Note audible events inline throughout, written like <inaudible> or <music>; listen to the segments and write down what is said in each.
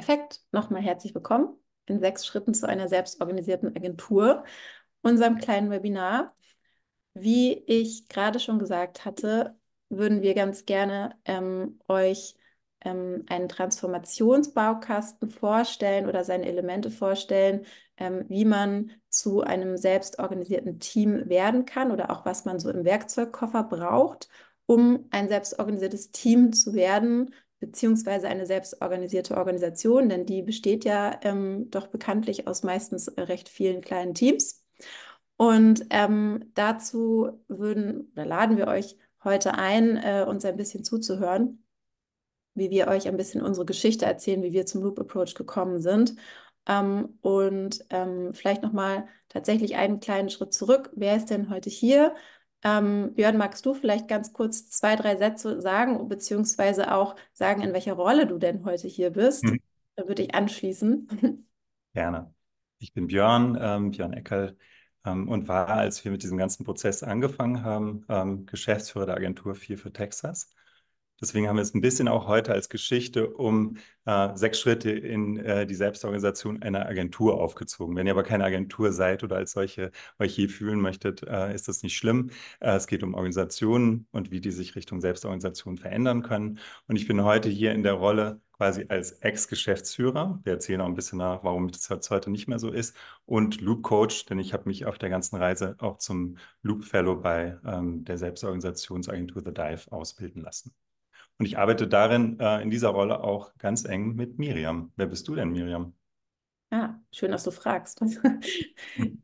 Perfekt. Nochmal herzlich willkommen in sechs Schritten zu einer selbstorganisierten Agentur, unserem kleinen Webinar. Wie ich gerade schon gesagt hatte, würden wir ganz gerne ähm, euch ähm, einen Transformationsbaukasten vorstellen oder seine Elemente vorstellen, ähm, wie man zu einem selbstorganisierten Team werden kann oder auch was man so im Werkzeugkoffer braucht, um ein selbstorganisiertes Team zu werden, beziehungsweise eine selbstorganisierte Organisation, denn die besteht ja ähm, doch bekanntlich aus meistens äh, recht vielen kleinen Teams. Und ähm, dazu würden oder laden wir euch heute ein, äh, uns ein bisschen zuzuhören, wie wir euch ein bisschen unsere Geschichte erzählen, wie wir zum Loop Approach gekommen sind. Ähm, und ähm, vielleicht nochmal tatsächlich einen kleinen Schritt zurück. Wer ist denn heute hier? Ähm, Björn, magst du vielleicht ganz kurz zwei, drei Sätze sagen, beziehungsweise auch sagen, in welcher Rolle du denn heute hier bist? Hm. Dann würde ich anschließen. Gerne. Ich bin Björn, ähm, Björn Eckel ähm, und war, als wir mit diesem ganzen Prozess angefangen haben, ähm, Geschäftsführer der Agentur 4 für Texas. Deswegen haben wir es ein bisschen auch heute als Geschichte um äh, sechs Schritte in äh, die Selbstorganisation einer Agentur aufgezogen. Wenn ihr aber keine Agentur seid oder als solche euch je fühlen möchtet, äh, ist das nicht schlimm. Äh, es geht um Organisationen und wie die sich Richtung Selbstorganisation verändern können. Und ich bin heute hier in der Rolle quasi als Ex-Geschäftsführer. Wir erzählen auch ein bisschen nach, warum das heute nicht mehr so ist. Und Loop Coach, denn ich habe mich auf der ganzen Reise auch zum Loop Fellow bei ähm, der Selbstorganisationsagentur The Dive ausbilden lassen. Und ich arbeite darin äh, in dieser Rolle auch ganz eng mit Miriam. Wer bist du denn, Miriam? Ja, ah, schön, dass du fragst. <laughs>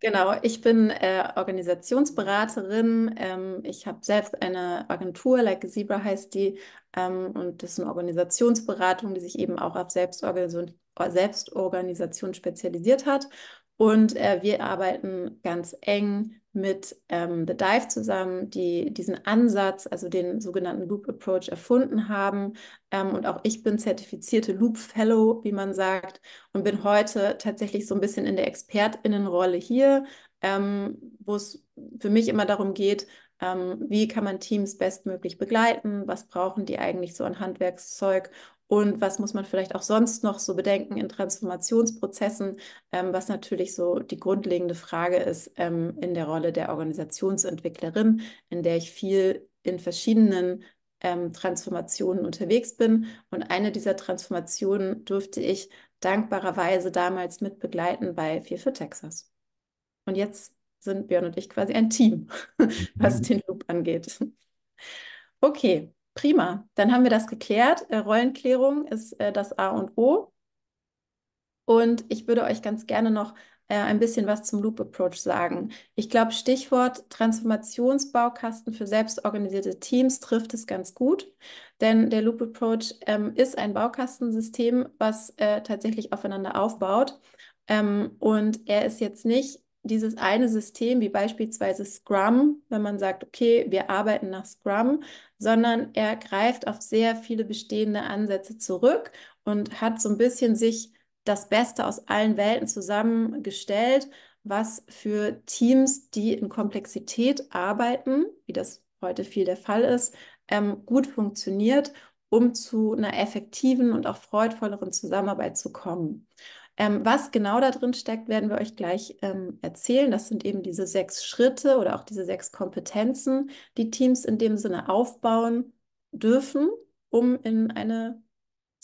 genau, ich bin äh, Organisationsberaterin. Ähm, ich habe selbst eine Agentur, Like a Zebra heißt die, ähm, und das ist eine Organisationsberatung, die sich eben auch auf Selbstorganisation, Selbstorganisation spezialisiert hat. Und äh, wir arbeiten ganz eng mit ähm, The Dive zusammen, die diesen Ansatz, also den sogenannten Loop Approach erfunden haben. Ähm, und auch ich bin zertifizierte Loop Fellow, wie man sagt, und bin heute tatsächlich so ein bisschen in der Expertinnenrolle hier, ähm, wo es für mich immer darum geht, ähm, wie kann man Teams bestmöglich begleiten, was brauchen die eigentlich so an Handwerkszeug und was muss man vielleicht auch sonst noch so bedenken in Transformationsprozessen, ähm, was natürlich so die grundlegende Frage ist ähm, in der Rolle der Organisationsentwicklerin, in der ich viel in verschiedenen ähm, Transformationen unterwegs bin. Und eine dieser Transformationen durfte ich dankbarerweise damals mitbegleiten bei Fear for Texas. Und jetzt sind Björn und ich quasi ein Team, <laughs> was mhm. den Loop angeht. Okay, Prima, dann haben wir das geklärt. Äh, Rollenklärung ist äh, das A und O. Und ich würde euch ganz gerne noch äh, ein bisschen was zum Loop Approach sagen. Ich glaube, Stichwort Transformationsbaukasten für selbstorganisierte Teams trifft es ganz gut, denn der Loop Approach ähm, ist ein Baukastensystem, was äh, tatsächlich aufeinander aufbaut. Ähm, und er ist jetzt nicht dieses eine System, wie beispielsweise Scrum, wenn man sagt, okay, wir arbeiten nach Scrum, sondern er greift auf sehr viele bestehende Ansätze zurück und hat so ein bisschen sich das Beste aus allen Welten zusammengestellt, was für Teams, die in Komplexität arbeiten, wie das heute viel der Fall ist, ähm, gut funktioniert, um zu einer effektiven und auch freudvolleren Zusammenarbeit zu kommen. Ähm, was genau da drin steckt, werden wir euch gleich ähm, erzählen. Das sind eben diese sechs Schritte oder auch diese sechs Kompetenzen, die Teams in dem Sinne aufbauen dürfen, um in eine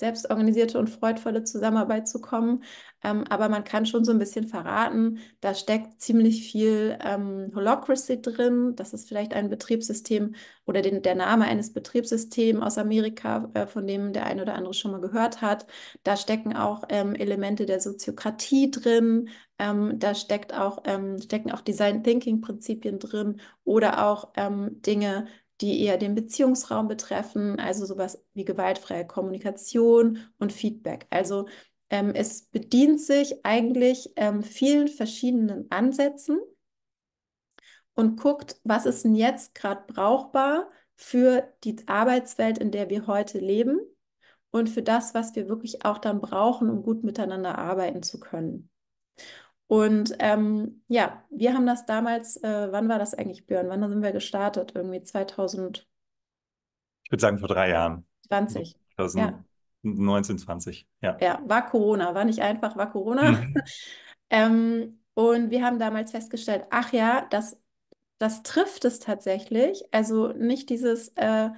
selbstorganisierte und freudvolle Zusammenarbeit zu kommen. Ähm, aber man kann schon so ein bisschen verraten, da steckt ziemlich viel ähm, Holocracy drin. Das ist vielleicht ein Betriebssystem oder den, der Name eines Betriebssystems aus Amerika, äh, von dem der eine oder andere schon mal gehört hat. Da stecken auch ähm, Elemente der Soziokratie drin. Ähm, da steckt auch, ähm, stecken auch Design Thinking Prinzipien drin oder auch ähm, Dinge, die eher den Beziehungsraum betreffen, also sowas wie gewaltfreie Kommunikation und Feedback. Also ähm, es bedient sich eigentlich ähm, vielen verschiedenen Ansätzen und guckt, was ist denn jetzt gerade brauchbar für die Arbeitswelt, in der wir heute leben und für das, was wir wirklich auch dann brauchen, um gut miteinander arbeiten zu können. Und ähm, ja, wir haben das damals, äh, wann war das eigentlich, Björn? Wann sind wir gestartet? Irgendwie 2000. Ich würde sagen vor drei Jahren. 20. 2019, ja. 20, ja. Ja, war Corona, war nicht einfach, war Corona. Mhm. <laughs> ähm, und wir haben damals festgestellt, ach ja, das, das trifft es tatsächlich. Also nicht dieses, äh,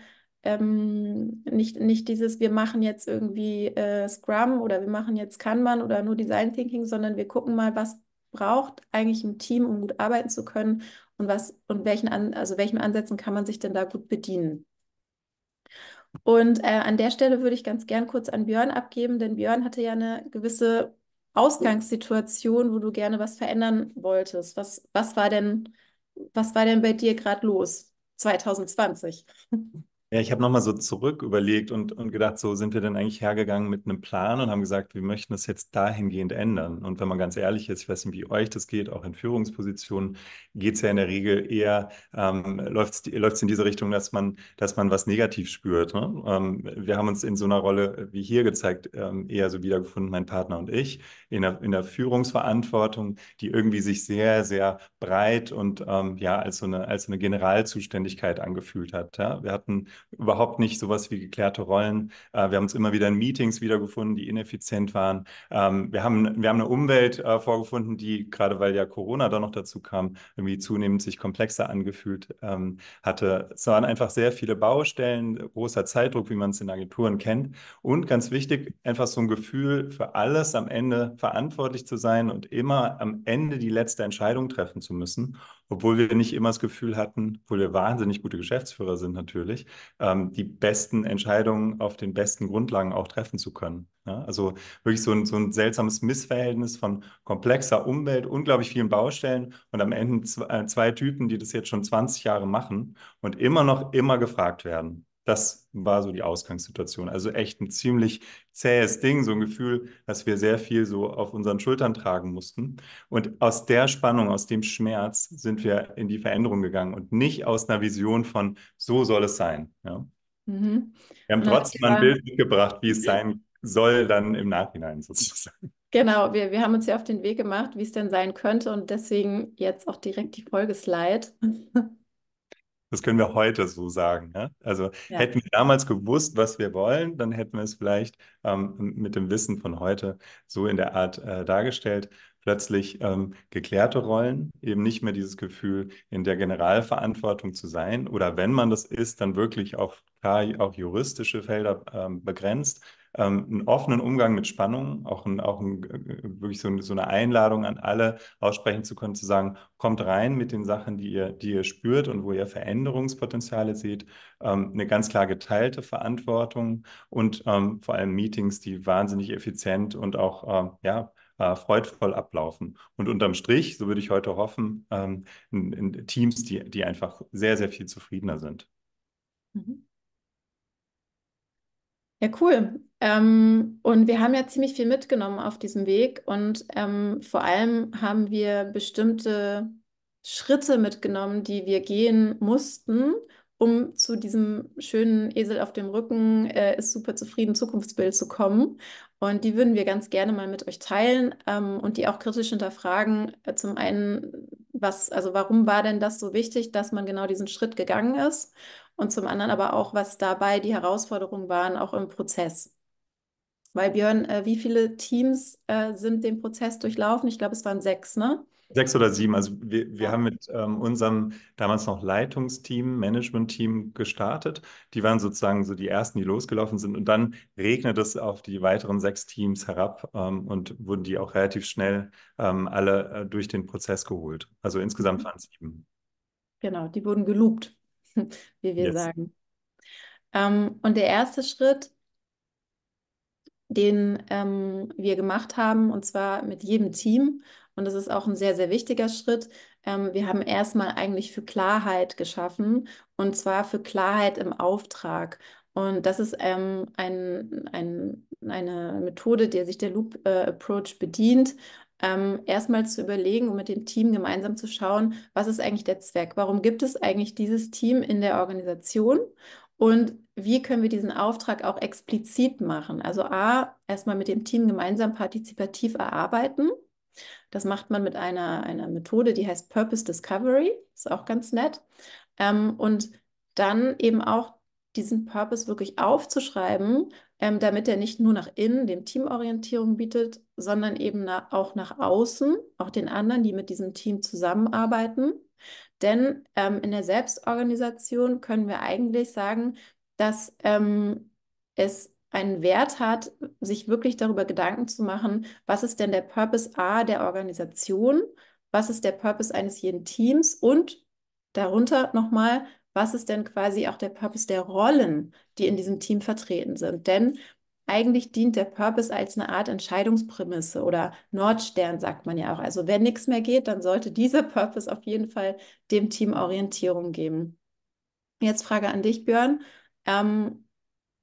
ähm, nicht, nicht dieses, wir machen jetzt irgendwie äh, Scrum oder wir machen jetzt Kanban oder nur Design Thinking, sondern wir gucken mal, was braucht eigentlich ein Team, um gut arbeiten zu können und was und welchen an, also welchen Ansätzen kann man sich denn da gut bedienen? Und äh, an der Stelle würde ich ganz gern kurz an Björn abgeben, denn Björn hatte ja eine gewisse Ausgangssituation, wo du gerne was verändern wolltest. Was, was war denn, was war denn bei dir gerade los 2020? Ja, ich habe nochmal so zurück überlegt und, und gedacht, so sind wir denn eigentlich hergegangen mit einem Plan und haben gesagt, wir möchten das jetzt dahingehend ändern. Und wenn man ganz ehrlich ist, ich weiß nicht, wie euch das geht, auch in Führungspositionen geht es ja in der Regel eher, ähm, läuft es in diese Richtung, dass man, dass man was negativ spürt. Ne? Ähm, wir haben uns in so einer Rolle wie hier gezeigt, ähm, eher so wiedergefunden, mein Partner und ich, in der, in der Führungsverantwortung, die irgendwie sich sehr, sehr breit und ähm, ja, als so eine, als so eine Generalzuständigkeit angefühlt hat. Ja? Wir hatten überhaupt nicht sowas wie geklärte Rollen. Äh, wir haben uns immer wieder in Meetings wiedergefunden, die ineffizient waren. Ähm, wir, haben, wir haben eine Umwelt äh, vorgefunden, die gerade weil ja Corona da noch dazu kam, irgendwie zunehmend sich komplexer angefühlt ähm, hatte. Es waren einfach sehr viele Baustellen, großer Zeitdruck, wie man es in Agenturen kennt. Und ganz wichtig, einfach so ein Gefühl für alles am Ende verantwortlich zu sein und immer am Ende die letzte Entscheidung treffen zu müssen obwohl wir nicht immer das Gefühl hatten, obwohl wir wahnsinnig gute Geschäftsführer sind natürlich, ähm, die besten Entscheidungen auf den besten Grundlagen auch treffen zu können. Ja? Also wirklich so ein, so ein seltsames Missverhältnis von komplexer Umwelt, unglaublich vielen Baustellen und am Ende zwei, äh, zwei Typen, die das jetzt schon 20 Jahre machen und immer noch immer gefragt werden. Das war so die Ausgangssituation. Also echt ein ziemlich zähes Ding, so ein Gefühl, dass wir sehr viel so auf unseren Schultern tragen mussten. Und aus der Spannung, aus dem Schmerz sind wir in die Veränderung gegangen und nicht aus einer Vision von, so soll es sein. Ja. Mhm. Wir haben genau, trotzdem trotzdem ein Bild mitgebracht, wie es sein soll, dann im Nachhinein sozusagen. Genau, wir, wir haben uns ja auf den Weg gemacht, wie es denn sein könnte und deswegen jetzt auch direkt die Folge Slide. Das können wir heute so sagen. Ne? Also ja. hätten wir damals gewusst, was wir wollen, dann hätten wir es vielleicht ähm, mit dem Wissen von heute so in der Art äh, dargestellt. Plötzlich ähm, geklärte Rollen, eben nicht mehr dieses Gefühl, in der Generalverantwortung zu sein oder wenn man das ist, dann wirklich auf klar auch juristische Felder ähm, begrenzt ähm, einen offenen Umgang mit Spannungen, auch, ein, auch ein, äh, äh, wirklich so, so, eine Einladung an alle aussprechen zu können, zu sagen, kommt rein mit den Sachen, die ihr, die ihr spürt und wo ihr Veränderungspotenziale seht, ähm, eine ganz klar geteilte Verantwortung und ähm, vor allem Meetings, die wahnsinnig effizient und auch ähm, ja, äh, freudvoll ablaufen. Und unterm Strich, so würde ich heute hoffen, ähm, in, in Teams, die, die einfach sehr, sehr viel zufriedener sind. Mhm. Ja, cool. Ähm, und wir haben ja ziemlich viel mitgenommen auf diesem Weg und ähm, vor allem haben wir bestimmte Schritte mitgenommen, die wir gehen mussten, um zu diesem schönen Esel auf dem Rücken äh, ist super zufrieden Zukunftsbild zu kommen. Und die würden wir ganz gerne mal mit euch teilen ähm, und die auch kritisch hinterfragen. Äh, zum einen, was, also warum war denn das so wichtig, dass man genau diesen Schritt gegangen ist? und zum anderen aber auch, was dabei die Herausforderungen waren, auch im Prozess. Weil Björn, äh, wie viele Teams äh, sind den Prozess durchlaufen? Ich glaube, es waren sechs, ne? Sechs oder sieben. Also wir, wir haben mit ähm, unserem damals noch Leitungsteam, Managementteam gestartet. Die waren sozusagen so die ersten, die losgelaufen sind. Und dann regnet es auf die weiteren sechs Teams herab ähm, und wurden die auch relativ schnell ähm, alle äh, durch den Prozess geholt. Also insgesamt mhm. waren es sieben. Genau, die wurden geloopt. <laughs> wie wir yes. sagen. Ähm, und der erste Schritt, den ähm, wir gemacht haben, und zwar mit jedem Team, und das ist auch ein sehr, sehr wichtiger Schritt, ähm, wir haben erstmal eigentlich für Klarheit geschaffen, und zwar für Klarheit im Auftrag. Und das ist ähm, ein, ein, eine Methode, der sich der Loop äh, Approach bedient ähm, erstmal zu überlegen und mit dem Team gemeinsam zu schauen, was ist eigentlich der Zweck? Warum gibt es eigentlich dieses Team in der Organisation? Und wie können wir diesen Auftrag auch explizit machen? Also A, erstmal mit dem Team gemeinsam partizipativ erarbeiten. Das macht man mit einer, einer Methode, die heißt Purpose Discovery. Ist auch ganz nett. Ähm, und dann eben auch diesen Purpose wirklich aufzuschreiben ähm, damit er nicht nur nach innen, dem Team Orientierung bietet, sondern eben na auch nach außen, auch den anderen, die mit diesem Team zusammenarbeiten. Denn ähm, in der Selbstorganisation können wir eigentlich sagen, dass ähm, es einen Wert hat, sich wirklich darüber Gedanken zu machen, was ist denn der Purpose A der Organisation, was ist der Purpose eines jeden Teams und darunter nochmal, was ist denn quasi auch der Purpose der Rollen, die in diesem Team vertreten sind. Denn eigentlich dient der Purpose als eine Art Entscheidungsprämisse oder Nordstern, sagt man ja auch. Also wenn nichts mehr geht, dann sollte dieser Purpose auf jeden Fall dem Team Orientierung geben. Jetzt Frage an dich, Björn. Ähm,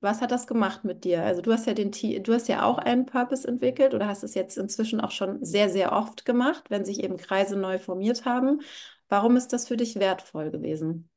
was hat das gemacht mit dir? Also du hast ja den du hast ja auch einen Purpose entwickelt oder hast es jetzt inzwischen auch schon sehr, sehr oft gemacht, wenn sich eben Kreise neu formiert haben. Warum ist das für dich wertvoll gewesen?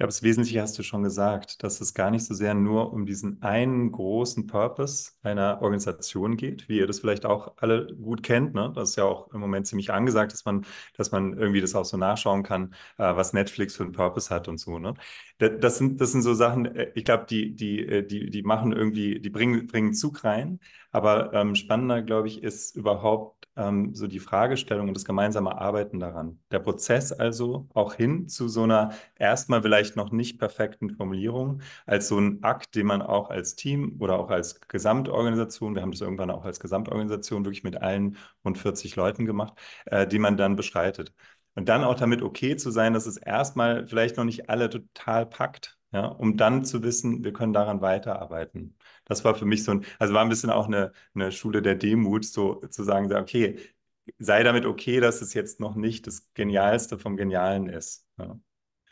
Ja, das Wesentliche hast du schon gesagt, dass es gar nicht so sehr nur um diesen einen großen Purpose einer Organisation geht, wie ihr das vielleicht auch alle gut kennt. Ne? Das ist ja auch im Moment ziemlich angesagt, dass man, dass man irgendwie das auch so nachschauen kann, äh, was Netflix für einen Purpose hat und so. Ne? Das, das, sind, das sind so Sachen, äh, ich glaube, die, die, äh, die, die machen irgendwie, die bringen, bringen Zug rein. Aber ähm, spannender, glaube ich, ist überhaupt ähm, so die Fragestellung und das gemeinsame Arbeiten daran. Der Prozess also auch hin zu so einer erstmal vielleicht noch nicht perfekten Formulierung, als so ein Akt, den man auch als Team oder auch als Gesamtorganisation, wir haben das irgendwann auch als Gesamtorganisation wirklich mit allen rund 40 Leuten gemacht, äh, die man dann beschreitet. Und dann auch damit okay zu sein, dass es erstmal vielleicht noch nicht alle total packt, ja, um dann zu wissen, wir können daran weiterarbeiten das war für mich so ein, also war ein bisschen auch eine, eine Schule der Demut, so zu sagen, okay, sei damit okay, dass es jetzt noch nicht das Genialste vom Genialen ist. Ja.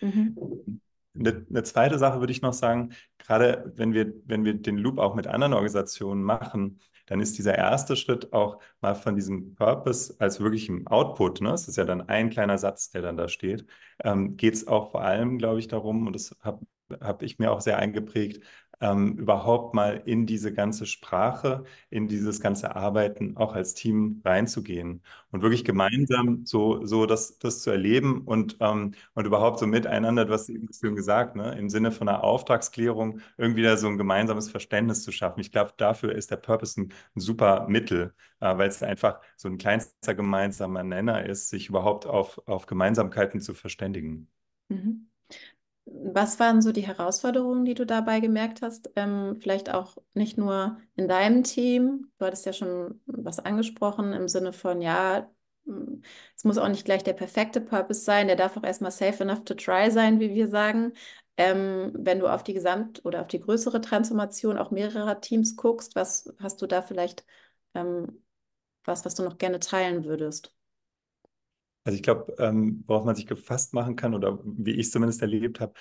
Mhm. Eine, eine, zweite Sache würde ich noch sagen, gerade wenn wir, wenn wir den Loop auch mit anderen Organisationen machen, dann ist dieser erste Schritt auch mal von diesem Purpose als wirklichem Output, ne? das ist ja dann ein kleiner Satz, der dann da steht, ähm, geht es auch vor allem, glaube ich, darum, und das habe habe ich mir auch sehr eingeprägt, ähm, überhaupt mal in diese ganze Sprache, in dieses ganze Arbeiten auch als Team reinzugehen und wirklich mhm. gemeinsam so, so das, das zu erleben und, ähm, und überhaupt so miteinander, was eben schon gesagt, ne, im Sinne von einer Auftragsklärung irgendwie da so ein gemeinsames Verständnis zu schaffen. Ich glaube, dafür ist der Purpose ein, ein super Mittel, äh, weil es einfach so ein kleinster gemeinsamer Nenner ist, sich überhaupt auf, auf Gemeinsamkeiten zu verständigen. Mhm. Was waren so die Herausforderungen, die du dabei gemerkt hast? Ähm, vielleicht auch nicht nur in deinem Team. Du hattest ja schon was angesprochen im Sinne von, ja, hm, es muss auch nicht gleich der perfekte Purpose sein. Der darf auch erstmal safe enough to try sein, wie wir sagen. Ähm, wenn du auf die Gesamt- oder auf die größere Transformation auch mehrerer Teams guckst, was hast du da vielleicht, ähm, was, was du noch gerne teilen würdest? Also ich glaube, ähm, worauf man sich gefasst machen kann oder wie ich es zumindest erlebt habe,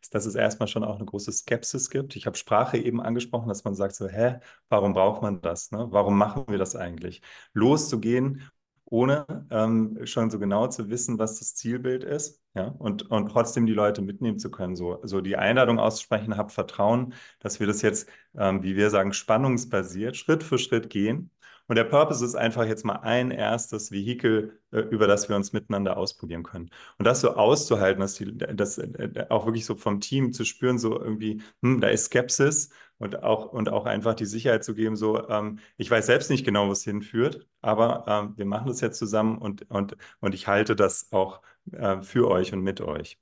ist, dass es erstmal schon auch eine große Skepsis gibt. Ich habe Sprache eben angesprochen, dass man sagt so, hä, warum braucht man das? Ne? Warum machen wir das eigentlich? Loszugehen, ohne ähm, schon so genau zu wissen, was das Zielbild ist, ja, und, und trotzdem die Leute mitnehmen zu können. So, so die Einladung auszusprechen, habt Vertrauen, dass wir das jetzt, ähm, wie wir sagen, spannungsbasiert, Schritt für Schritt gehen und der Purpose ist einfach jetzt mal ein erstes Vehikel, äh, über das wir uns miteinander ausprobieren können. Und das so auszuhalten, dass die, das äh, äh, auch wirklich so vom Team zu spüren, so irgendwie, hm, da ist Skepsis und auch, und auch einfach die Sicherheit zu geben, so, ähm, ich weiß selbst nicht genau, wo es hinführt, aber ähm, wir machen das jetzt zusammen und, und, und ich halte das auch äh, für euch und mit euch.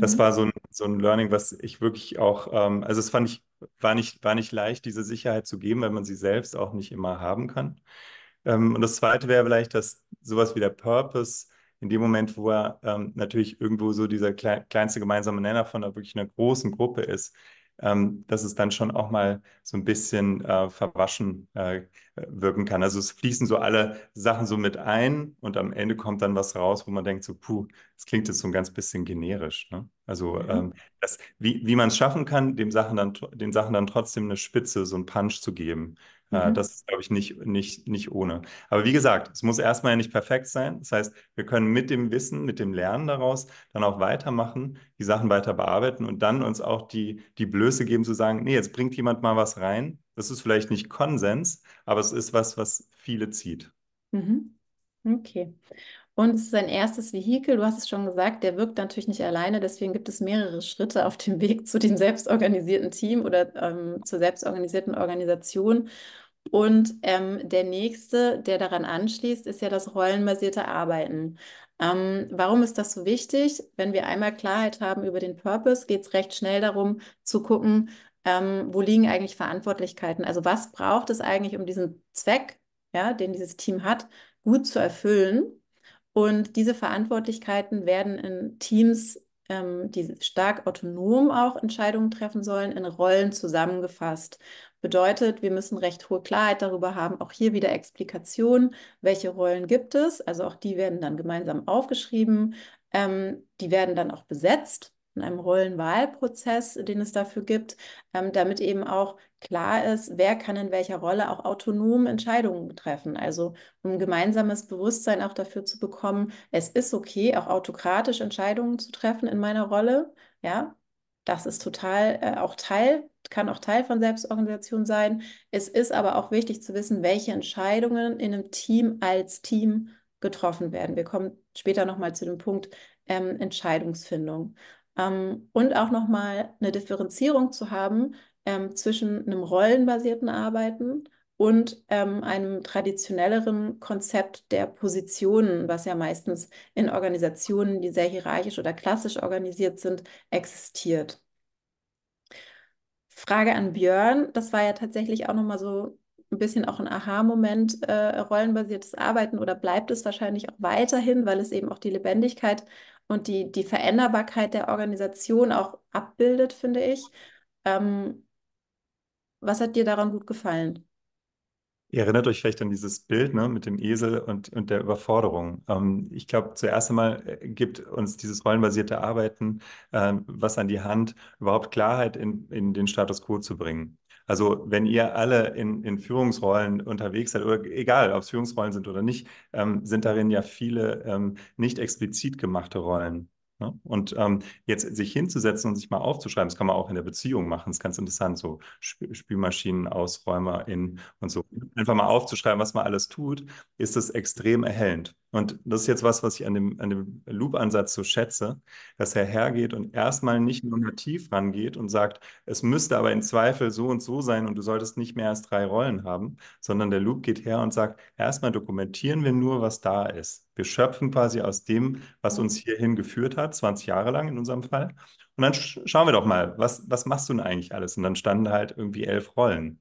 Das mhm. war so ein, so ein Learning, was ich wirklich auch, ähm, also es fand ich, war nicht, war nicht leicht, diese Sicherheit zu geben, weil man sie selbst auch nicht immer haben kann. Ähm, und das zweite wäre vielleicht, dass sowas wie der Purpose, in dem Moment, wo er ähm, natürlich irgendwo so dieser kleinste gemeinsame Nenner von einer wirklich einer großen Gruppe ist, ähm, dass es dann schon auch mal so ein bisschen äh, verwaschen äh, wirken kann. Also es fließen so alle Sachen so mit ein und am Ende kommt dann was raus, wo man denkt so, puh, das klingt jetzt so ein ganz bisschen generisch. Ne? Also mhm. ähm, das, wie, wie man es schaffen kann, dem Sachen dann, den Sachen dann trotzdem eine Spitze, so einen Punch zu geben. Äh, mhm. Das ist, glaube ich, nicht, nicht, nicht ohne. Aber wie gesagt, es muss erstmal ja nicht perfekt sein. Das heißt, wir können mit dem Wissen, mit dem Lernen daraus dann auch weitermachen, die Sachen weiter bearbeiten und dann uns auch die, die Blöße geben zu sagen, nee, jetzt bringt jemand mal was rein. Das ist vielleicht nicht Konsens, aber es ist was, was viele zieht. Mhm. Okay. Und es ist ein erstes Vehikel, du hast es schon gesagt, der wirkt natürlich nicht alleine, deswegen gibt es mehrere Schritte auf dem Weg zu dem selbstorganisierten Team oder ähm, zur selbstorganisierten Organisation. Und ähm, der nächste, der daran anschließt, ist ja das rollenbasierte Arbeiten. Ähm, warum ist das so wichtig? Wenn wir einmal Klarheit haben über den Purpose, geht es recht schnell darum zu gucken, ähm, wo liegen eigentlich Verantwortlichkeiten? Also was braucht es eigentlich, um diesen Zweck, ja, den dieses Team hat, gut zu erfüllen? Und diese Verantwortlichkeiten werden in Teams, ähm, die stark autonom auch Entscheidungen treffen sollen, in Rollen zusammengefasst. Bedeutet, wir müssen recht hohe Klarheit darüber haben, auch hier wieder Explikation, welche Rollen gibt es. Also auch die werden dann gemeinsam aufgeschrieben. Ähm, die werden dann auch besetzt in einem Rollenwahlprozess, den es dafür gibt, ähm, damit eben auch klar ist, wer kann in welcher Rolle auch autonom Entscheidungen treffen. Also um gemeinsames Bewusstsein auch dafür zu bekommen, es ist okay, auch autokratisch Entscheidungen zu treffen in meiner Rolle. Ja, das ist total äh, auch Teil, kann auch Teil von Selbstorganisation sein. Es ist aber auch wichtig zu wissen, welche Entscheidungen in einem Team als Team getroffen werden. Wir kommen später nochmal zu dem Punkt ähm, Entscheidungsfindung. Ähm, und auch nochmal eine Differenzierung zu haben ähm, zwischen einem rollenbasierten Arbeiten und ähm, einem traditionelleren Konzept der Positionen, was ja meistens in Organisationen, die sehr hierarchisch oder klassisch organisiert sind, existiert. Frage an Björn, das war ja tatsächlich auch nochmal so ein bisschen auch ein Aha-Moment, äh, rollenbasiertes Arbeiten oder bleibt es wahrscheinlich auch weiterhin, weil es eben auch die Lebendigkeit und die, die Veränderbarkeit der Organisation auch abbildet, finde ich. Ähm, was hat dir daran gut gefallen? Ihr erinnert euch vielleicht an dieses Bild ne, mit dem Esel und, und der Überforderung. Ähm, ich glaube, zuerst einmal äh, gibt uns dieses rollenbasierte Arbeiten ähm, was an die Hand, überhaupt Klarheit in, in den Status quo zu bringen. Also wenn ihr alle in, in Führungsrollen unterwegs seid, oder egal, ob es Führungsrollen sind oder nicht, ähm, sind darin ja viele ähm, nicht explizit gemachte Rollen. Ne? Und ähm, jetzt sich hinzusetzen und sich mal aufzuschreiben, das kann man auch in der Beziehung machen, das ist ganz interessant, so Sp Spülmaschinen, Ausräumer in und so. Einfach mal aufzuschreiben, was man alles tut, ist das extrem erhellend. Und das ist jetzt was, was ich an dem, an dem Loop-Ansatz so schätze, dass er hergeht und erstmal nicht nur nativ rangeht und sagt, es müsste aber im Zweifel so und so sein und du solltest nicht mehr als drei Rollen haben, sondern der Loop geht her und sagt, erstmal dokumentieren wir nur, was da ist. Wir schöpfen quasi aus dem, was uns mhm. hierhin geführt hat, 20 Jahre lang in unserem Fall. Und dann sch schauen wir doch mal, was, was machst du denn eigentlich alles? Und dann standen halt irgendwie elf Rollen.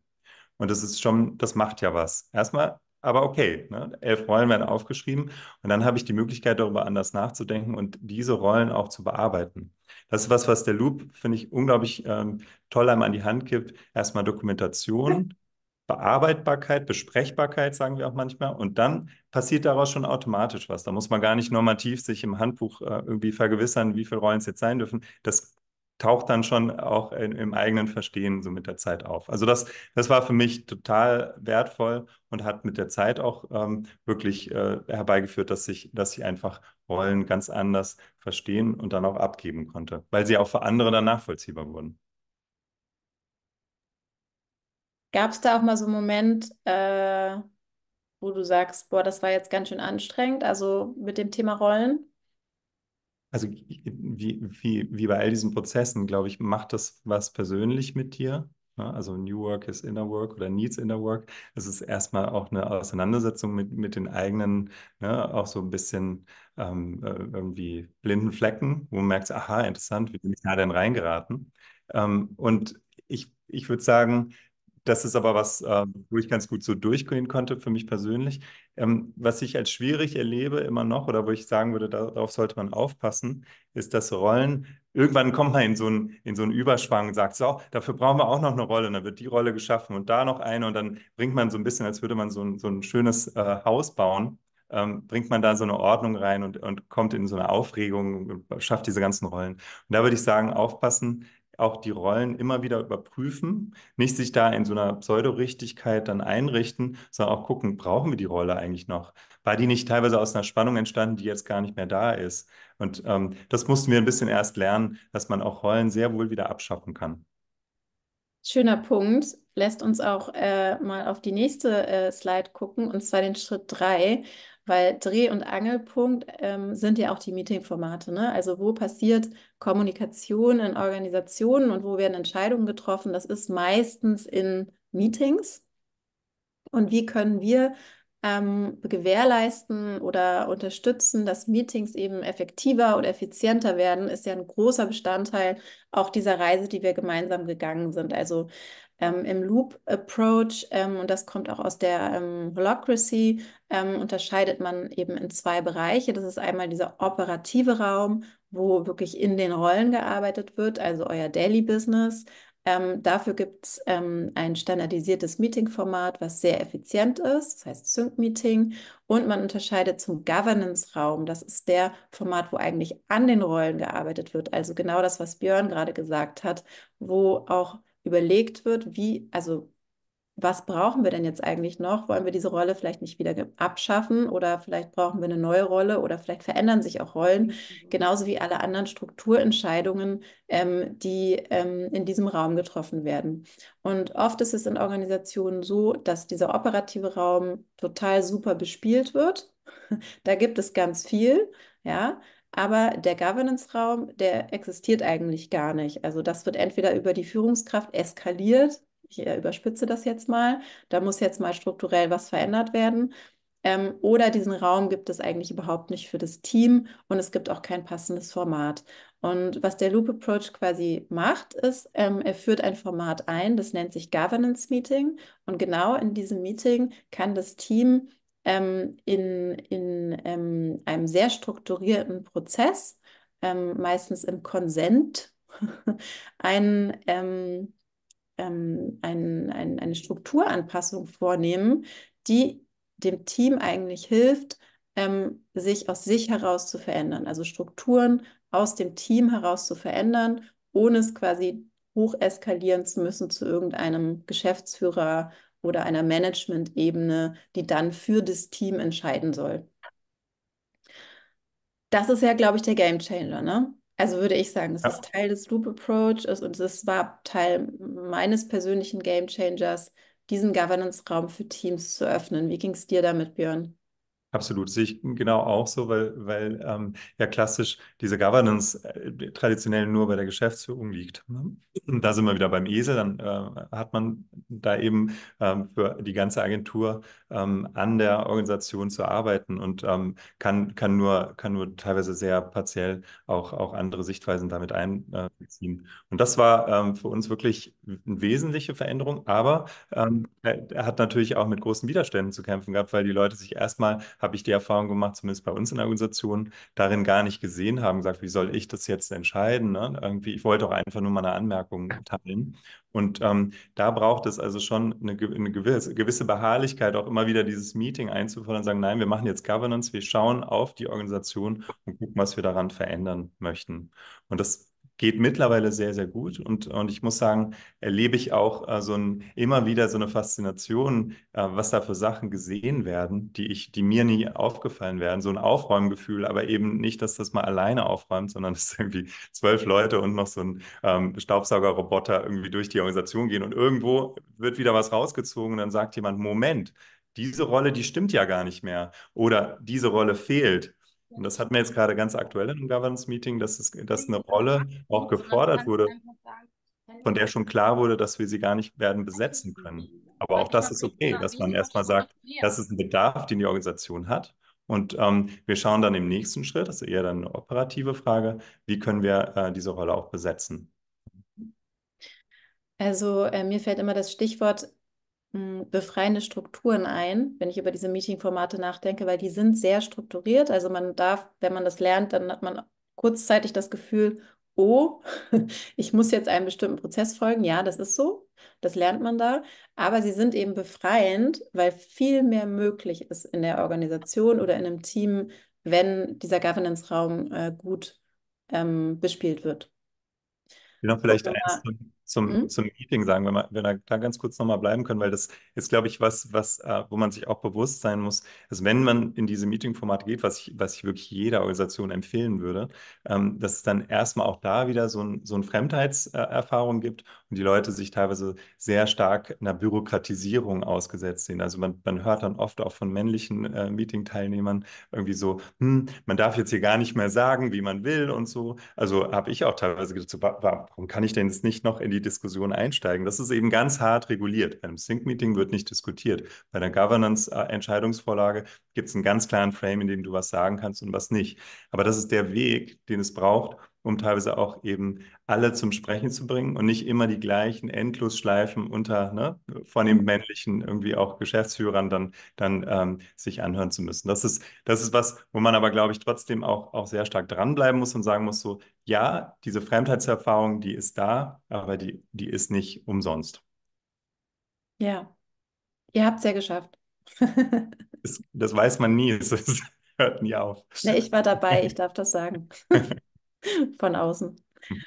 Und das ist schon, das macht ja was. Erstmal aber okay, ne? elf Rollen werden aufgeschrieben und dann habe ich die Möglichkeit, darüber anders nachzudenken und diese Rollen auch zu bearbeiten. Das ist was, was der Loop, finde ich, unglaublich ähm, toll einem an die Hand gibt. Erstmal Dokumentation, Bearbeitbarkeit, Besprechbarkeit, sagen wir auch manchmal, und dann passiert daraus schon automatisch was. Da muss man gar nicht normativ sich im Handbuch äh, irgendwie vergewissern, wie viele Rollen es jetzt sein dürfen. Das taucht dann schon auch in, im eigenen Verstehen so mit der Zeit auf. Also das, das war für mich total wertvoll und hat mit der Zeit auch ähm, wirklich äh, herbeigeführt, dass ich, dass ich einfach Rollen ganz anders verstehen und dann auch abgeben konnte, weil sie auch für andere dann nachvollziehbar wurden. Gab es da auch mal so einen Moment, äh, wo du sagst, boah, das war jetzt ganz schön anstrengend, also mit dem Thema Rollen? also wie, wie, wie bei all diesen Prozessen, glaube ich, macht das was persönlich mit dir. Ne? Also New Work ist Inner Work oder Needs Inner Work. Es ist erstmal auch eine Auseinandersetzung mit, mit den eigenen, ne, auch so ein bisschen ähm, äh, irgendwie blinden Flecken, wo man merkt, aha, interessant, wie bin ich da denn reingeraten? Ähm, und ich, ich würde sagen, das ist aber was, ähm, wo ich ganz gut so durchgehen konnte für mich persönlich. Ähm, was ich als schwierig erlebe immer noch oder wo ich sagen würde, darauf sollte man aufpassen, ist, dass Rollen, irgendwann kommt man in so einen, in so einen Überschwang und sagt, so, dafür brauchen wir auch noch eine Rolle und dann wird die Rolle geschaffen und da noch eine und dann bringt man so ein bisschen, als würde man so ein, so ein schönes äh, Haus bauen. Ähm, bringt man da so eine Ordnung rein und, und kommt in so eine Aufregung und schafft diese ganzen Rollen. Und da würde ich sagen, aufpassen, auch die Rollen immer wieder überprüfen, nicht sich da in so einer Pseudorichtigkeit dann einrichten, sondern auch gucken, brauchen wir die Rolle eigentlich noch? War die nicht teilweise aus einer Spannung entstanden, die jetzt gar nicht mehr da ist? Und ähm, das mussten wir ein bisschen erst lernen, dass man auch Rollen sehr wohl wieder abschaffen kann. Schöner Punkt. Lässt uns auch äh, mal auf die nächste äh, Slide gucken, und zwar den Schritt 3. Weil Dreh- und Angelpunkt ähm, sind ja auch die Meetingformate. Ne? Also wo passiert Kommunikation in Organisationen und wo werden Entscheidungen getroffen? Das ist meistens in Meetings. Und wie können wir ähm, gewährleisten oder unterstützen, dass Meetings eben effektiver oder effizienter werden, ist ja ein großer Bestandteil auch dieser Reise, die wir gemeinsam gegangen sind. Also ähm, im Loop Approach, ähm, und das kommt auch aus der ähm, Holacracy, ähm, unterscheidet man eben in zwei Bereiche. Das ist einmal dieser operative Raum, wo wirklich in den Rollen gearbeitet wird, also euer Daily Business. Ähm, dafür gibt es ähm, ein standardisiertes Meeting-Format, was sehr effizient ist, das heißt Sync-Meeting. Und man unterscheidet zum Governance-Raum. Das ist der Format, wo eigentlich an den Rollen gearbeitet wird. Also genau das, was Björn gerade gesagt hat, wo auch überlegt wird, wie, also was brauchen wir denn jetzt eigentlich noch? Wollen wir diese Rolle vielleicht nicht wieder abschaffen oder vielleicht brauchen wir eine neue Rolle oder vielleicht verändern sich auch Rollen, mhm. genauso wie alle anderen Strukturentscheidungen, ähm, die ähm, in diesem Raum getroffen werden. Und oft ist es in Organisationen so, dass dieser operative Raum total super bespielt wird. <laughs> da gibt es ganz viel, ja, aber der Governance-Raum, der existiert eigentlich gar nicht. Also das wird entweder über die Führungskraft eskaliert, ich äh, überspitze das jetzt mal, da muss jetzt mal strukturell was verändert werden. Ähm, oder diesen Raum gibt es eigentlich überhaupt nicht für das Team und es gibt auch kein passendes Format. Und was der Loop Approach quasi macht, ist, ähm, er führt ein Format ein, das nennt sich Governance Meeting. Und genau in diesem Meeting kann das Team ähm, in, in ähm, einem sehr strukturierten Prozess, ähm, meistens im Konsent, <laughs> ein, ähm, ähm, ein, ein, eine Strukturanpassung vornehmen, die dem Team eigentlich hilft, sich aus sich heraus zu verändern, also Strukturen aus dem Team heraus zu verändern, ohne es quasi hoch eskalieren zu müssen zu irgendeinem Geschäftsführer oder einer Management-Ebene, die dann für das Team entscheiden soll. Das ist ja, glaube ich, der Game Changer, ne? Also würde ich sagen, es ja. ist Teil des Loop Approaches und es war Teil meines persönlichen Game Changers, diesen Governance-Raum für Teams zu öffnen. Wie ging es dir damit, Björn? Absolut, sehe ich genau auch so, weil, weil ähm, ja klassisch diese Governance äh, traditionell nur bei der Geschäftsführung liegt. Ne? Und da sind wir wieder beim Esel, dann äh, hat man da eben ähm, für die ganze Agentur ähm, an der Organisation zu arbeiten und ähm, kann, kann, nur, kann nur teilweise sehr partiell auch, auch andere Sichtweisen damit einbeziehen. Äh, und das war ähm, für uns wirklich eine wesentliche Veränderung, aber ähm, er hat natürlich auch mit großen Widerständen zu kämpfen gehabt, weil die Leute sich erstmal habe ich die Erfahrung gemacht, zumindest bei uns in der Organisation, darin gar nicht gesehen haben, gesagt, wie soll ich das jetzt entscheiden? Ne? Irgendwie, ich wollte auch einfach nur mal eine Anmerkung teilen. Und ähm, da braucht es also schon eine, eine gewisse, gewisse, Beharrlichkeit, auch immer wieder dieses Meeting einzufordern und sagen, nein, wir machen jetzt Governance, wir schauen auf die Organisation und gucken, was wir daran verändern möchten. Und das geht mittlerweile sehr, sehr gut. Und, und ich muss sagen, erlebe ich auch äh, so ein, immer wieder so eine Faszination, äh, was da für Sachen gesehen werden, die, ich, die mir nie aufgefallen werden. So ein Aufräumgefühl, aber eben nicht, dass das mal alleine aufräumt, sondern <laughs> dass irgendwie zwölf Leute und noch so ein ähm, Staubsaugerroboter irgendwie durch die Organisation gehen und irgendwo wird wieder was rausgezogen und dann sagt jemand, Moment, diese Rolle, die stimmt ja gar nicht mehr. Oder diese Rolle fehlt und das hatten wir jetzt gerade ganz aktuell in einem Governance Meeting, dass, es, dass eine Rolle auch gefordert wurde, von der schon klar wurde, dass wir sie gar nicht werden besetzen können. Aber auch das ist okay, dass man erstmal sagt, das ist ein Bedarf, den die Organisation hat. Und ähm, wir schauen dann im nächsten Schritt, das ist eher dann eine operative Frage, wie können wir äh, diese Rolle auch besetzen? Also äh, mir fällt immer das Stichwort hm, befreiende Strukturen ein, wenn ich über diese Meeting-Formate nachdenke, weil die sind sehr strukturiert. Also man darf, wenn man das lernt, dann hat man kurzzeitig das Gefühl, oh, <laughs> ich muss jetzt einem bestimmten Prozess folgen. Ja, das ist so, das lernt man da. Aber sie sind eben befreiend, weil viel mehr möglich ist in der Organisation oder in einem Team, wenn dieser Governance-Raum äh, gut ähm, bespielt wird. Ich will noch vielleicht eins, zum, mhm. zum Meeting sagen, wenn wir, wenn wir da ganz kurz nochmal bleiben können, weil das ist, glaube ich, was, was, äh, wo man sich auch bewusst sein muss, dass wenn man in diese Meeting-Formate geht, was ich, was ich wirklich jeder Organisation empfehlen würde, ähm, dass es dann erstmal auch da wieder so, ein, so eine Fremdheitserfahrung gibt und die Leute sich teilweise sehr stark einer Bürokratisierung ausgesetzt sehen. Also man, man hört dann oft auch von männlichen äh, Meeting-Teilnehmern irgendwie so, hm, man darf jetzt hier gar nicht mehr sagen, wie man will und so. Also habe ich auch teilweise gedacht, so, warum kann ich denn jetzt nicht noch in die die Diskussion einsteigen. Das ist eben ganz hart reguliert. Bei einem Sync-Meeting wird nicht diskutiert. Bei einer Governance-Entscheidungsvorlage gibt es einen ganz klaren Frame, in dem du was sagen kannst und was nicht. Aber das ist der Weg, den es braucht, um mhm. teilweise auch eben alle zum Sprechen zu bringen und nicht immer die gleichen Endlosschleifen unter ne, von den mhm. männlichen irgendwie auch Geschäftsführern dann, dann ähm, sich anhören zu müssen. Das ist, das ist was, wo man aber, glaube ich, trotzdem auch, auch sehr stark dranbleiben muss und sagen muss, so, ja, diese Fremdheitserfahrung, die ist da, aber die, die ist nicht umsonst. Ja, ihr habt es ja geschafft. <laughs> das, das, weiß man nie, <laughs> es hört nie auf. Nee, ich war dabei, ich darf das sagen. <laughs> <laughs> von außen. Hm.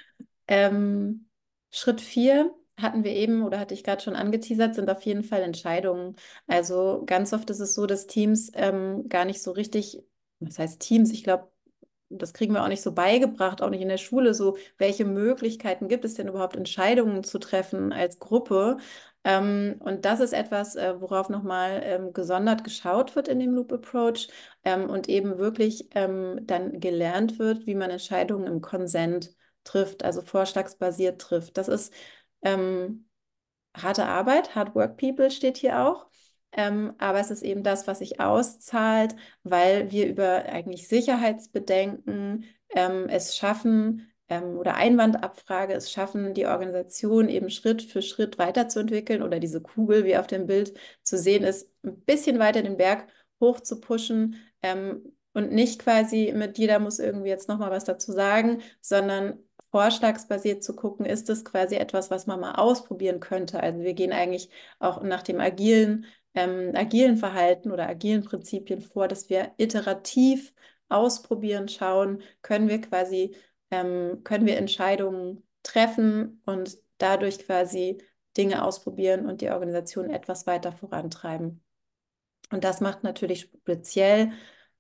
Ähm, Schritt vier hatten wir eben oder hatte ich gerade schon angeteasert, sind auf jeden Fall Entscheidungen. Also ganz oft ist es so, dass Teams ähm, gar nicht so richtig, was heißt Teams, ich glaube, das kriegen wir auch nicht so beigebracht, auch nicht in der Schule, so welche Möglichkeiten gibt es denn überhaupt, Entscheidungen zu treffen als Gruppe. Ähm, und das ist etwas, äh, worauf nochmal ähm, gesondert geschaut wird in dem Loop Approach ähm, und eben wirklich ähm, dann gelernt wird, wie man Entscheidungen im Konsent trifft, also vorschlagsbasiert trifft. Das ist ähm, harte Arbeit, Hard Work People steht hier auch. Ähm, aber es ist eben das, was sich auszahlt, weil wir über eigentlich Sicherheitsbedenken ähm, es schaffen, ähm, oder Einwandabfrage es schaffen, die Organisation eben Schritt für Schritt weiterzuentwickeln oder diese Kugel, wie auf dem Bild zu sehen ist, ein bisschen weiter den Berg hoch zu pushen ähm, und nicht quasi mit jeder muss irgendwie jetzt nochmal was dazu sagen, sondern vorschlagsbasiert zu gucken, ist das quasi etwas, was man mal ausprobieren könnte. Also wir gehen eigentlich auch nach dem agilen, ähm, agilen Verhalten oder agilen Prinzipien vor, dass wir iterativ ausprobieren, schauen, können wir quasi ähm, können wir Entscheidungen treffen und dadurch quasi Dinge ausprobieren und die Organisation etwas weiter vorantreiben. Und das macht natürlich speziell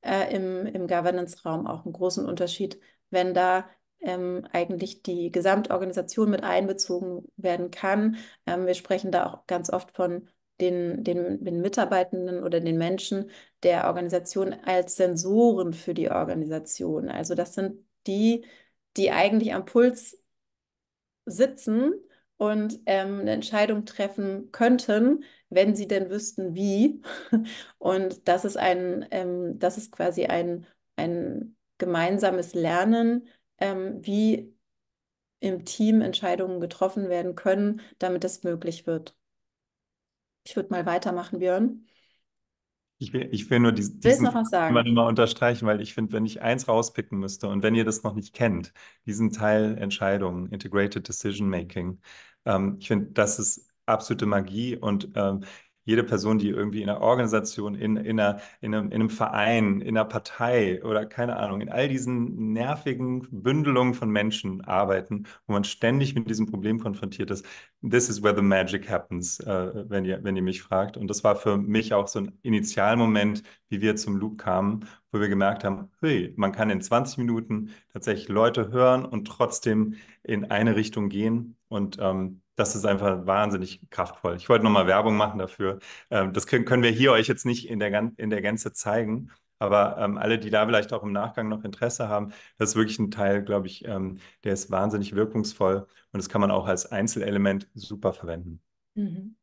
äh, im, im Governance-Raum auch einen großen Unterschied, wenn da ähm, eigentlich die Gesamtorganisation mit einbezogen werden kann. Ähm, wir sprechen da auch ganz oft von den, den, den Mitarbeitenden oder den Menschen der Organisation als Sensoren für die Organisation. Also das sind die die eigentlich am Puls sitzen und ähm, eine Entscheidung treffen könnten, wenn sie denn wüssten, wie. <laughs> Und das ist ein, ähm, das ist quasi ein, ein gemeinsames Lernen, ähm, wie im Team Entscheidungen getroffen werden können, damit das möglich wird. Ich würde mal weitermachen, Björn. Ich will, ich will nur diesen, diesen noch was sagen? immer unterstreichen, weil ich finde, wenn ich eins rauspicken müsste und wenn ihr das noch nicht kennt, diesen Teil Entscheidungen, Integrated Decision Making, ähm, ich finde, das ist absolute Magie und ähm, jede Person, die irgendwie in einer Organisation, in, in, einer, in, einem, in einem Verein, in einer Partei oder keine Ahnung, in all diesen nervigen Bündelungen von Menschen arbeiten, wo man ständig mit diesem Problem konfrontiert ist. This is where the magic happens, äh, wenn, ihr, wenn ihr mich fragt. Und das war für mich auch so ein Initialmoment, wie wir zum Loop kamen wo wir gemerkt haben, hey, man kann in 20 Minuten tatsächlich Leute hören und trotzdem in eine Richtung gehen. Und ähm, das ist einfach wahnsinnig kraftvoll. Ich wollte nochmal Werbung machen dafür. Ähm, das können, können wir hier euch jetzt nicht in der, in der Gänze zeigen. Aber ähm, alle, die da vielleicht auch im Nachgang noch Interesse haben, das ist wirklich ein Teil, glaube ich, ähm, der ist wahnsinnig wirkungsvoll und das kann man auch als Einzelelement super verwenden. Mhm.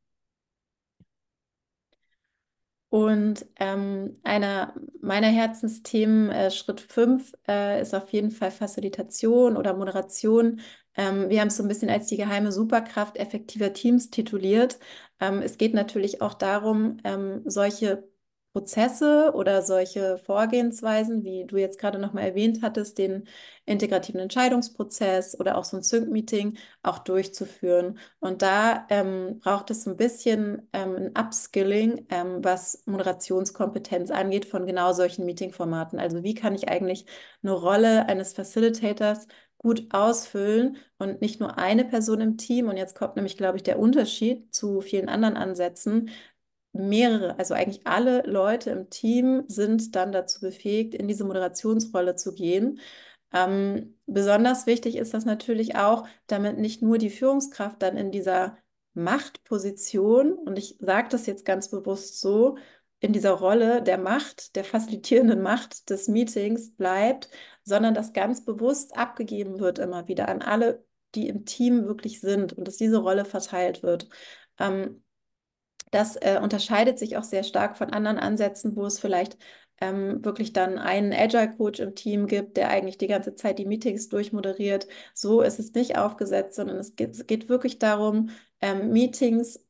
Und ähm, einer meiner Herzensthemen, äh, Schritt 5, äh, ist auf jeden Fall Facilitation oder Moderation. Ähm, wir haben es so ein bisschen als die geheime Superkraft effektiver Teams tituliert. Ähm, es geht natürlich auch darum, ähm, solche Prozesse oder solche Vorgehensweisen, wie du jetzt gerade nochmal erwähnt hattest, den integrativen Entscheidungsprozess oder auch so ein Sync-Meeting auch durchzuführen. Und da ähm, braucht es ein bisschen ähm, ein Upskilling, ähm, was Moderationskompetenz angeht von genau solchen Meeting-Formaten. Also wie kann ich eigentlich eine Rolle eines Facilitators gut ausfüllen und nicht nur eine Person im Team. Und jetzt kommt nämlich, glaube ich, der Unterschied zu vielen anderen Ansätzen, mehrere, also eigentlich alle Leute im Team sind dann dazu befähigt, in diese Moderationsrolle zu gehen. Ähm, besonders wichtig ist das natürlich auch, damit nicht nur die Führungskraft dann in dieser Machtposition, und ich sage das jetzt ganz bewusst so, in dieser Rolle der Macht, der facilitierenden Macht des Meetings bleibt, sondern das ganz bewusst abgegeben wird immer wieder an alle, die im Team wirklich sind und dass diese Rolle verteilt wird. Ähm, das äh, unterscheidet sich auch sehr stark von anderen Ansätzen, wo es vielleicht ähm, wirklich dann einen Agile-Coach im Team gibt, der eigentlich die ganze Zeit die Meetings durchmoderiert. So ist es nicht aufgesetzt, sondern es geht, geht wirklich darum, ähm, Meetings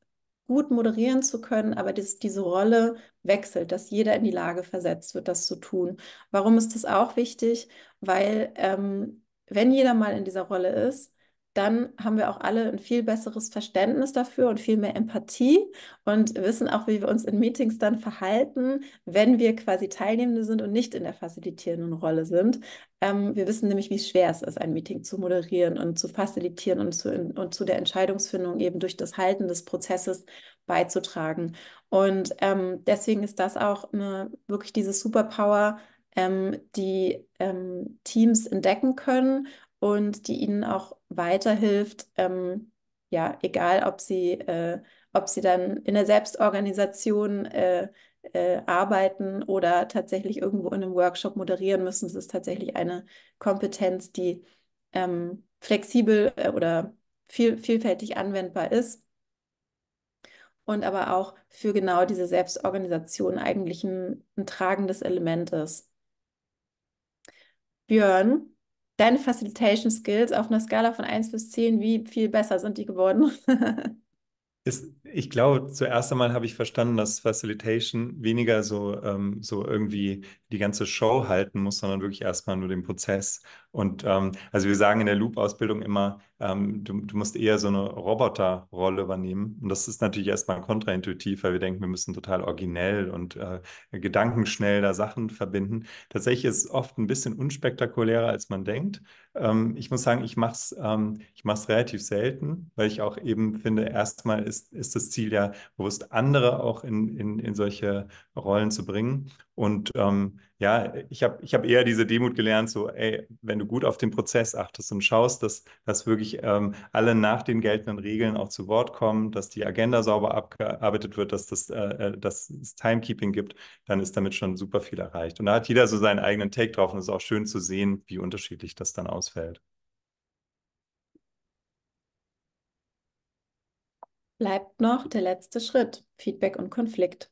gut moderieren zu können, aber das, diese Rolle wechselt, dass jeder in die Lage versetzt wird, das zu tun. Warum ist das auch wichtig? Weil ähm, wenn jeder mal in dieser Rolle ist, dann haben wir auch alle ein viel besseres Verständnis dafür und viel mehr Empathie und wissen auch, wie wir uns in Meetings dann verhalten, wenn wir quasi Teilnehmende sind und nicht in der facilitierenden Rolle sind. Ähm, wir wissen nämlich, wie schwer es ist, ein Meeting zu moderieren und zu facilitieren und zu, und zu der Entscheidungsfindung eben durch das Halten des Prozesses beizutragen. Und ähm, deswegen ist das auch eine, wirklich diese Superpower, ähm, die ähm, Teams entdecken können und die ihnen auch weiterhilft, ähm, ja, egal ob sie, äh, ob sie dann in der Selbstorganisation äh, äh, arbeiten oder tatsächlich irgendwo in einem Workshop moderieren müssen. Es ist tatsächlich eine Kompetenz, die ähm, flexibel äh, oder viel, vielfältig anwendbar ist und aber auch für genau diese Selbstorganisation eigentlich ein, ein tragendes Element ist. Björn, deine Facilitation Skills auf einer Skala von 1 bis 10, wie viel besser sind die geworden? <laughs> Ist, ich glaube, zuerst einmal habe ich verstanden, dass Facilitation weniger so, ähm, so irgendwie die ganze Show halten muss, sondern wirklich erstmal nur den Prozess und ähm, also wir sagen in der Loop-Ausbildung immer, ähm, du, du, musst eher so eine Roboterrolle übernehmen. Und das ist natürlich erstmal kontraintuitiv, weil wir denken, wir müssen total originell und äh, gedankenschnell da Sachen verbinden. Tatsächlich ist es oft ein bisschen unspektakulärer, als man denkt. Ähm, ich muss sagen, ich mache es ähm, ich mach's relativ selten, weil ich auch eben finde, erstmal ist, ist das Ziel ja bewusst, andere auch in, in, in solche Rollen zu bringen. Und ähm, ja, ich habe ich hab eher diese Demut gelernt, so, ey, wenn du gut auf den Prozess achtest und schaust, dass, dass wirklich ähm, alle nach den geltenden Regeln auch zu Wort kommen, dass die Agenda sauber abgearbeitet wird, dass, das, äh, äh, dass es Timekeeping gibt, dann ist damit schon super viel erreicht. Und da hat jeder so seinen eigenen Take drauf und es ist auch schön zu sehen, wie unterschiedlich das dann ausfällt. Bleibt noch der letzte Schritt, Feedback und Konflikt.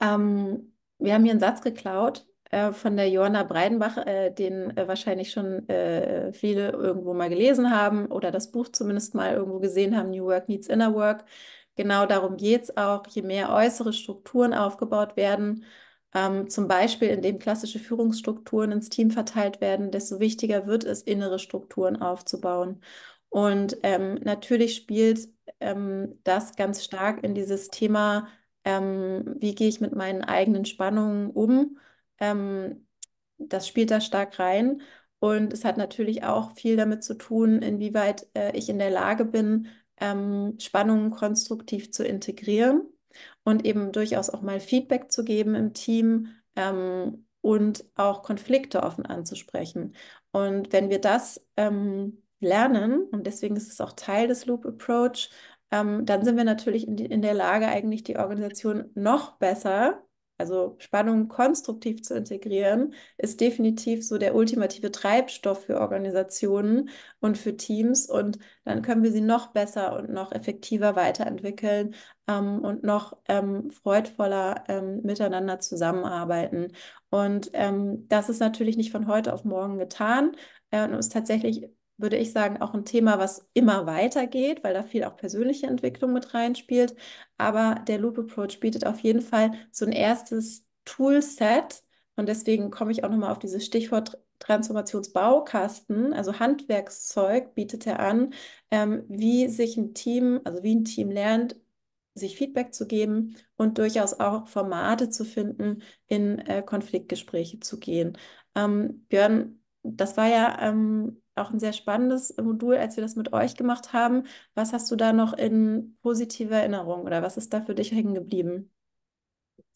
Ähm, wir haben hier einen Satz geklaut äh, von der Johanna Breidenbach, äh, den äh, wahrscheinlich schon äh, viele irgendwo mal gelesen haben oder das Buch zumindest mal irgendwo gesehen haben, New Work Needs Inner Work. Genau darum geht es auch, je mehr äußere Strukturen aufgebaut werden, ähm, zum Beispiel indem klassische Führungsstrukturen ins Team verteilt werden, desto wichtiger wird es, innere Strukturen aufzubauen. Und ähm, natürlich spielt ähm, das ganz stark in dieses Thema ähm, wie gehe ich mit meinen eigenen Spannungen um. Ähm, das spielt da stark rein. Und es hat natürlich auch viel damit zu tun, inwieweit äh, ich in der Lage bin, ähm, Spannungen konstruktiv zu integrieren und eben durchaus auch mal Feedback zu geben im Team ähm, und auch Konflikte offen anzusprechen. Und wenn wir das ähm, lernen, und deswegen ist es auch Teil des Loop Approach, ähm, dann sind wir natürlich in, die, in der Lage, eigentlich die Organisation noch besser, also Spannung konstruktiv zu integrieren, ist definitiv so der ultimative Treibstoff für Organisationen und für Teams. Und dann können wir sie noch besser und noch effektiver weiterentwickeln ähm, und noch ähm, freudvoller ähm, miteinander zusammenarbeiten. Und ähm, das ist natürlich nicht von heute auf morgen getan. Äh, und ist tatsächlich würde ich sagen, auch ein Thema, was immer weitergeht, weil da viel auch persönliche Entwicklung mit reinspielt. Aber der Loop Approach bietet auf jeden Fall so ein erstes Toolset. Und deswegen komme ich auch nochmal auf dieses Stichwort Transformationsbaukasten, also Handwerkszeug, bietet er an, ähm, wie sich ein Team, also wie ein Team lernt, sich Feedback zu geben und durchaus auch Formate zu finden, in äh, Konfliktgespräche zu gehen. Ähm, Björn, das war ja ähm, auch ein sehr spannendes Modul, als wir das mit euch gemacht haben. Was hast du da noch in positiver Erinnerung oder was ist da für dich hängen geblieben?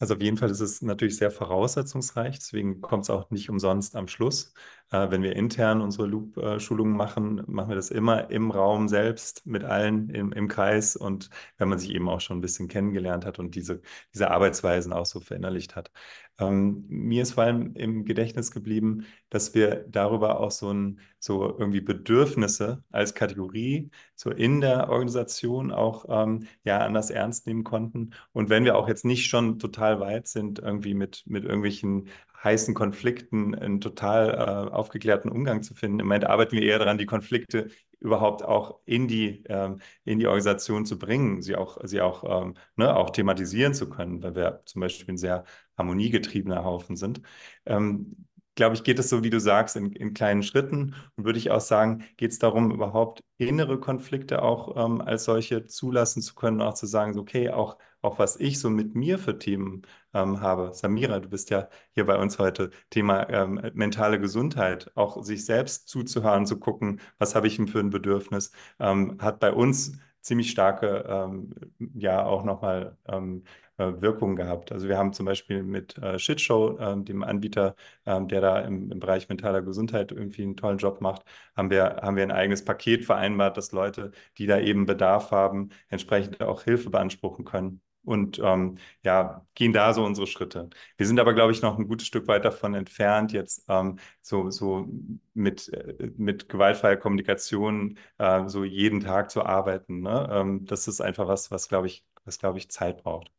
Also auf jeden Fall ist es natürlich sehr voraussetzungsreich, deswegen kommt es auch nicht umsonst am Schluss. Äh, wenn wir intern unsere Loop-Schulungen äh, machen, machen wir das immer im Raum selbst mit allen im, im, Kreis und wenn man sich eben auch schon ein bisschen kennengelernt hat und diese, diese Arbeitsweisen auch so verinnerlicht hat. Ähm, mir ist vor allem im Gedächtnis geblieben, dass wir darüber auch so, ein, so irgendwie Bedürfnisse als Kategorie so in der Organisation auch ähm, ja anders ernst nehmen konnten. Und wenn wir auch jetzt nicht schon so total weit sind, irgendwie mit, mit irgendwelchen heißen Konflikten einen total äh, aufgeklärten Umgang zu finden. Im Moment arbeiten wir eher daran, die Konflikte überhaupt auch in die, ähm, in die Organisation zu bringen, sie auch, sie auch, ähm, ne, auch thematisieren zu können, weil wir zum Beispiel ein sehr harmoniegetriebener Haufen sind. Ähm, glaube ich, geht es so, wie du sagst, in, in kleinen Schritten. Und würde ich auch sagen, geht es darum, überhaupt innere Konflikte auch ähm, als solche zulassen zu können, auch zu sagen, so, okay, auch auch was ich so mit mir für Themen ähm, habe. Samira, du bist ja hier bei uns heute. Thema ähm, mentale Gesundheit, auch sich selbst zuzuhören, zu gucken, was habe ich denn für ein Bedürfnis, ähm, hat bei uns ziemlich starke, ähm, ja, auch nochmal ähm, äh, Wirkung gehabt. Also wir haben zum Beispiel mit äh, Shitshow, äh, dem Anbieter, äh, der da im, im, Bereich mentaler Gesundheit irgendwie einen tollen Job macht, haben wir, haben wir ein eigenes Paket vereinbart, dass Leute, die da eben Bedarf haben, entsprechend auch Hilfe beanspruchen können und ähm, ja, gehen da so unsere Schritte. Wir sind aber, glaube ich, noch ein gutes Stück weit davon entfernt, jetzt ähm, so, so mit, äh, mit gewaltfreier Kommunikation äh, so jeden Tag zu arbeiten. Ne? Ähm, das ist einfach was, was, glaube ich, was, glaube ich, Zeit braucht.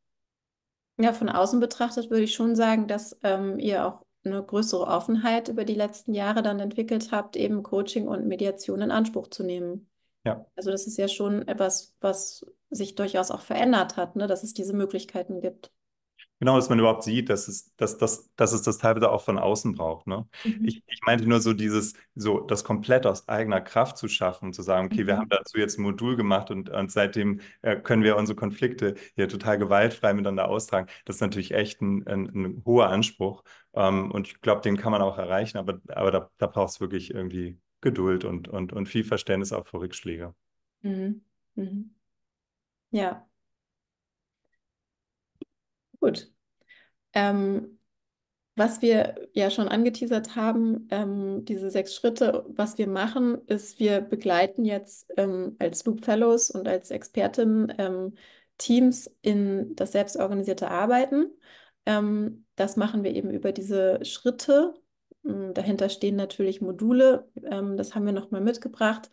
Ja, von außen betrachtet würde ich schon sagen, dass ähm, ihr auch eine größere Offenheit über die letzten Jahre dann entwickelt habt, eben Coaching und Mediation in Anspruch zu nehmen. Ja. Also das ist ja schon etwas, was sich durchaus auch verändert hat, ne? dass es diese Möglichkeiten gibt. Genau, dass man überhaupt sieht, dass es, dass, dass, dass es das teilweise auch von außen braucht. Ne? Mhm. Ich, ich meinte nur so dieses, so das komplett aus eigener Kraft zu schaffen, und zu sagen, okay, mhm. wir haben dazu jetzt ein Modul gemacht und, und seitdem äh, können wir unsere Konflikte hier total gewaltfrei miteinander austragen. Das ist natürlich echt ein, ein, ein hoher Anspruch. Ähm, und ich glaube, den kann man auch erreichen, aber, aber da, da braucht es wirklich irgendwie Geduld und, und, und viel Verständnis auch vor Rückschläge. Mhm. Mhm. Ja. Gut. Ähm, was wir ja schon angeteasert haben, ähm, diese sechs Schritte, was wir machen, ist, wir begleiten jetzt ähm, als Loop Fellows und als Expertin ähm, Teams in das selbstorganisierte Arbeiten. Ähm, das machen wir eben über diese Schritte, hm, dahinter stehen natürlich Module, ähm, das haben wir nochmal mitgebracht,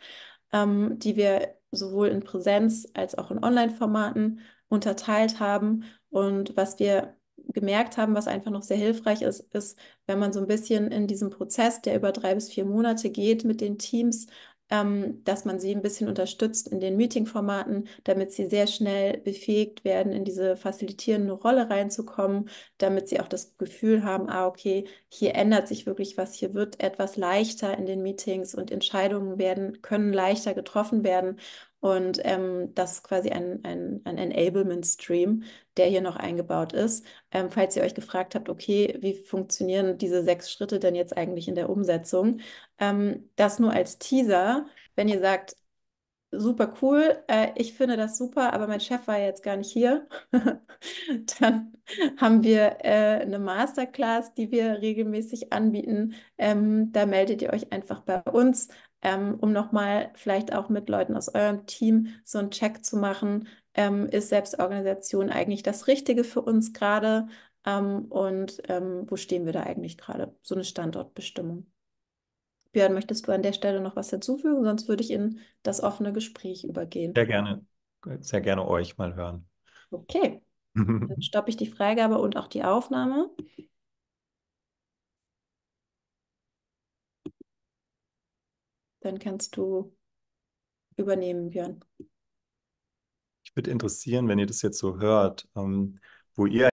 ähm, die wir sowohl in Präsenz als auch in Online-Formaten unterteilt haben. Und was wir gemerkt haben, was einfach noch sehr hilfreich ist, ist, wenn man so ein bisschen in diesem Prozess, der über drei bis vier Monate geht, mit den Teams ähm, dass man sie ein bisschen unterstützt in den Meeting-Formaten, damit sie sehr schnell befähigt werden, in diese facilitierende Rolle reinzukommen, damit sie auch das Gefühl haben, ah, okay, hier ändert sich wirklich was, hier wird etwas leichter in den Meetings und Entscheidungen werden, können leichter getroffen werden. Und ähm, das ist quasi ein, ein, ein Enablement-Stream, der hier noch eingebaut ist. Ähm, falls ihr euch gefragt habt, okay, wie funktionieren diese sechs Schritte denn jetzt eigentlich in der Umsetzung? Ähm, das nur als Teaser, wenn ihr sagt, super cool, äh, ich finde das super, aber mein Chef war jetzt gar nicht hier, <laughs> dann haben wir äh, eine Masterclass, die wir regelmäßig anbieten. Ähm, da meldet ihr euch einfach bei uns ähm, um nochmal vielleicht auch mit Leuten aus eurem Team so einen Check zu machen, ähm, ist Selbstorganisation eigentlich das Richtige für uns gerade ähm, und ähm, wo stehen wir da eigentlich gerade? So eine Standortbestimmung. Björn, möchtest du an der Stelle noch was hinzufügen? Sonst würde ich in das offene Gespräch übergehen. Sehr gerne, sehr gerne euch mal hören. Okay, <laughs> dann stoppe ich die Freigabe und auch die Aufnahme. dann kannst du übernehmen, Björn. Ich würde interessieren, wenn ihr das jetzt so hört, ähm, wo ihr